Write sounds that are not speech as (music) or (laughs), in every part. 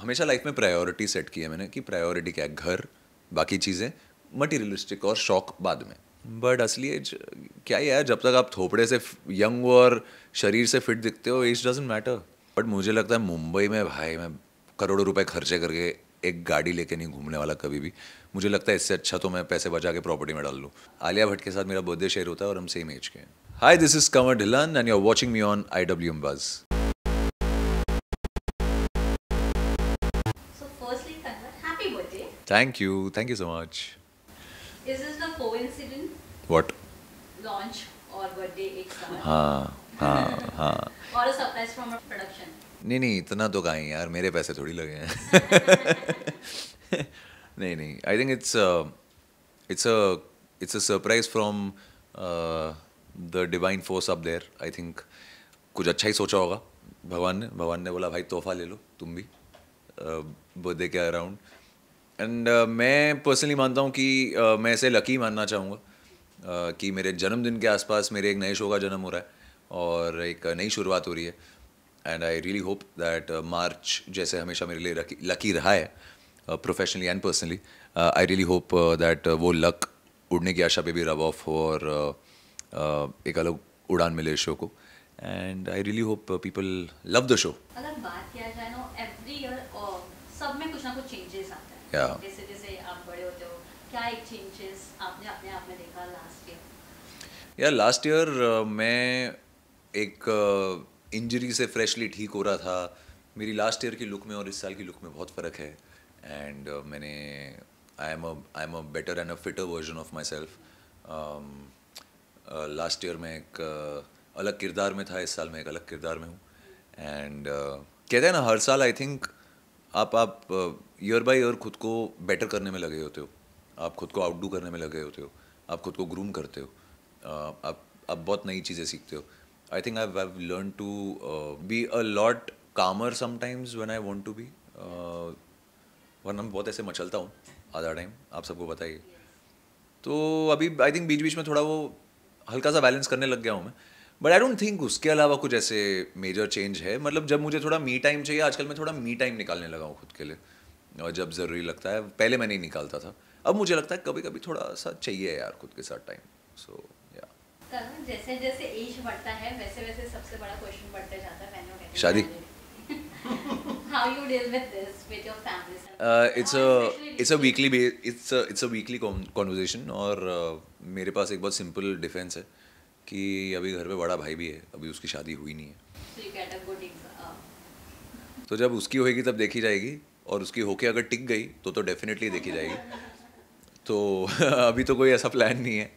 हमेशा लाइफ में priority set की है मैंने कि प्रायोरिटी क्या है घर बाकी चीज़ें मटीरियलिस्टिक और शौक बाद में बट असली एज क्या ही है जब तक आप थोपड़े से यंग हो और शरीर से फिट दिखते हो एज डजेंट मैटर बट मुझे लगता है मुंबई में भाई मैं करोड़ों रुपए खर्चे करके एक गाड़ी लेके नहीं घूमने वाला कभी भी मुझे लगता है इससे अच्छा तो मैं पैसे बचा के प्रॉपर्टी में डाल लूँ आलिया भट्ट के साथ मेरा बर्थडे शेयर होता है और हम सेम एज के हैं hi this is Kamar Dhillon and you are watching me on I W M buzz Thank you. Thank you so much. Is this the coincidence? What? Launch or birthday एक साथ. हाँ हाँ हाँ. और a surprise from a production. नहीं नहीं इतना तो कहीं यार मेरे पैसे थोड़ी लगे हैं (laughs) नहीं नहीं I think it's it's a it's a surprise from the divine force up there I think कुछ अच्छा ही सोचा होगा भगवान ने भगवान ने बोला भाई तोहफा ले लो तुम भी बर्थडे uh, के अराउंड एंड uh, मैं पर्सनली मानता हूँ कि uh, मैं इसे लकी मानना चाहूँगा uh, कि मेरे जन्मदिन के आसपास मेरे एक नए शो का जन्म हो रहा है और एक नई शुरुआत हो रही है and I really hope that March जैसे हमेशा मेरे लिए लकी रहा है professionally and personally I really hope that वो लक उड़ने की आशा पे भी रब ऑफ हो और uh, uh, एक अलग उड़ान मिले शो को and I really hope people love the show अगर बात किया जाए ना एवरी ईयर uh, सब में कुछ ना कुछ चेंजेस आते yeah. जैसे जैसे आप बड़े होते हो क्या एक चेंजेस आपने अपने आप में देखा लास्ट ईयर या लास्ट ईयर मैं एक इंजरी uh, से फ्रेशली ठीक हो रहा था मेरी लास्ट ईयर की लुक में और इस साल की लुक में बहुत फ़र्क है एंड uh, मैंने I am I am a better and a fitter version of myself last year मैं एक uh, अलग किरदार में था इस साल मैं एक अलग किरदार में हूँ एंड uh, कहते हैं ना हर साल आई थिंक आप आप uh, ईयर बाई ईयर खुद को बेटर करने में लगे होते हो आप खुद को आउटडू करने में लगे होते हो आप खुद को ग्रूम करते हो आप आप बहुत नई चीज़ें सीखते हो I think I have learn to be a lot calmer sometimes one I want to be वरना मैं बहुत ऐसे मचलता हूँ आधा टाइम आप सबको बताइए तो अभी आई थिंक बीच बीच में थोड़ा वो हल्का सा बैलेंस करने लग गया हूँ मैं बट आई डोंट थिंक उसके अलावा कुछ ऐसे मेजर चेंज है मतलब जब मुझे थोड़ा मी टाइम चाहिए आजकल मैं थोड़ा मी टाइम निकालने लगा हूँ खुद के लिए और जब ज़रूरी लगता है पहले मैं नहीं निकालता था अब मुझे लगता है कभी कभी थोड़ा सा चाहिए यार खुद के साथ टाइम सो so, या जैसे जैसे एज बढ़ता है वैसे वैसे सबसे बड़ा क्वेश्चन बढ़ते जाता है शादी (laughs) how you deal with this with your family uh, it's a it's a weekly it's a it's a weekly conversation और uh, मेरे पास एक बहुत सिंपल डिफेंस है कि अभी घर पे बड़ा भाई भी है अभी उसकी शादी हुई नहीं है so you uh, तो जब उसकी होगी तब देखी जाएगी और उसकी होके अगर टिक गई तो तो डेफिनेटली देखी जाएगी तो (laughs) अभी तो कोई ऐसा प्लान नहीं है आ,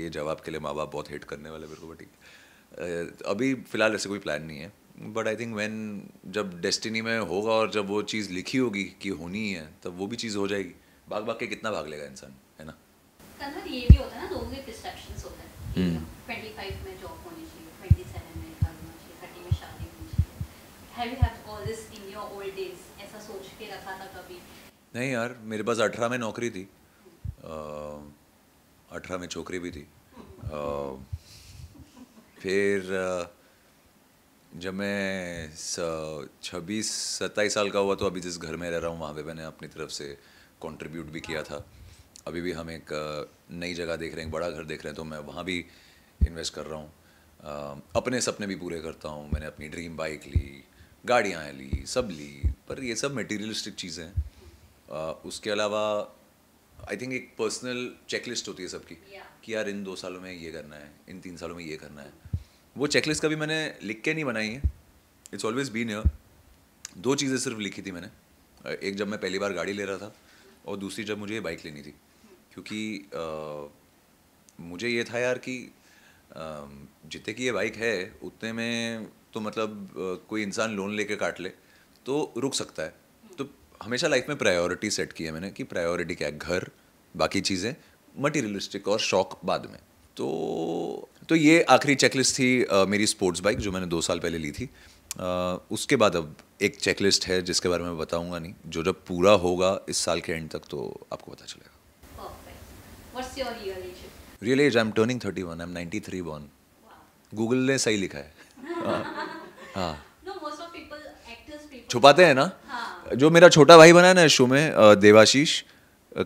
ये जवाब के लिए माँ बाप बहुत हेट करने वाले मेरे को अभी फ़िलहाल ऐसे कोई प्लान नहीं है बट आई थिंक वैन जब डेस्टिनी में होगा और जब वो चीज़ लिखी होगी कि होनी है तब वो भी चीज़ हो जाएगी भाग भाग के कितना भाग लेगा इंसान है ना ये भी के रखा था कभी नहीं यार मेरे पास अठारह में नौकरी थी अठारह में छोकरी भी थी आ, फिर जब मैं छब्बीस सत्ताईस साल का हुआ तो अभी जिस घर में रह रहा हूँ वहाँ पे मैंने अपनी तरफ से कंट्रीब्यूट भी किया था अभी भी हम एक नई जगह देख रहे हैं बड़ा घर देख रहे हैं तो मैं वहाँ भी इन्वेस्ट कर रहा हूँ अपने सपने भी पूरे करता हूँ मैंने अपनी ड्रीम बाइक ली गाड़ियाँ ली सब ली पर ये सब मटेरियलिस्टिक चीज़ें हैं उसके अलावा आई थिंक एक पर्सनल चेकलिस्ट होती है सबकी yeah. कि यार इन दो सालों में ये करना है इन तीन सालों में ये करना है वो चेकलिस्ट कभी मैंने लिख के नहीं बनाई है इट्स ऑलवेज बीन यर दो चीज़ें सिर्फ लिखी थी मैंने एक जब मैं पहली बार गाड़ी ले रहा था और दूसरी जब मुझे बाइक लेनी थी क्योंकि मुझे ये था यार कि जितने की ये बाइक है उतने में तो मतलब कोई इंसान लोन लेके काट ले तो रुक सकता है तो हमेशा लाइफ में प्रायोरिटी सेट की है मैंने कि प्रायोरिटी क्या है घर बाकी चीज़ें मटीरियलिस्टिक और शौक बाद में तो तो ये आखिरी चेकलिस्ट थी आ, मेरी स्पोर्ट्स बाइक जो मैंने दो साल पहले ली थी आ, उसके बाद अब एक चेकलिस्ट है जिसके बारे में बताऊंगा नहीं जो जब पूरा होगा इस साल के एंड तक तो आपको पता चलेगा real age I am turning thirty one I am ninety three one Google ने सही लिखा है (laughs) हाँ छुपाते हैं ना हाँ. जो मेरा छोटा भाई बना है ना शो में देवाशीष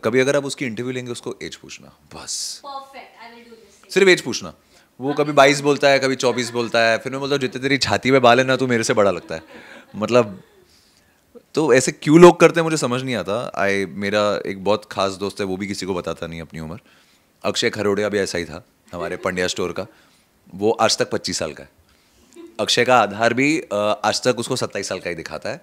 कभी अगर आप उसकी इंटरव्यू लेंगे उसको एज पूछना बस सिर्फ एज पूछना वो कभी बाईस बोलता है कभी चौबीस बोलता है फिर मैं बोलता हूँ जितने तेरी छाती में बाल है ना तो मेरे से बड़ा लगता है मतलब तो ऐसे क्यों लोग करते हैं मुझे समझ नहीं आता आई मेरा एक बहुत खास दोस्त है वो भी किसी को बताता नहीं अपनी उम्र अक्षय खरोड़िया भी ऐसा ही था हमारे पंड्या स्टोर का वो आज तक पच्चीस साल का है अक्षय का आधार भी आज तक उसको सत्ताईस साल का ही दिखाता है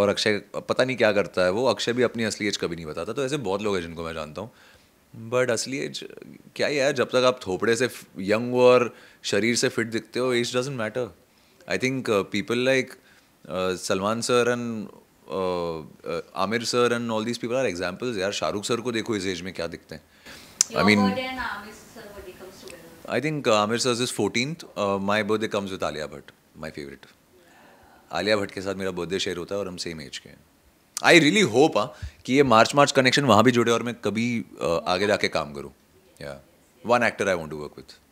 और अक्षय पता नहीं क्या करता है वो अक्षय भी अपनी असली एज कभी नहीं बताता तो ऐसे बहुत लोग हैं जिनको मैं जानता हूँ बट असली एज क्या ही है जब तक आप थोपड़े से यंग हो और शरीर से फिट दिखते हो age doesn't matter I think people like Salman sir and Aamir sir and all these people are examples यार शाहरुख सर को देखो इस एज में क्या दिखते हैं I mean I think Aamir Amir is is my birthday comes with Alia Bhatt my favourite Alia Bhatt के साथ मेरा बर्थडे शेयर होता है और हम सेम एज के हैं आई रियली होप हाँ कि ये मार्च मार्च कनेक्शन वहाँ भी जुड़े और मैं कभी uh, आगे जाके काम करूँ या one actor I want to work with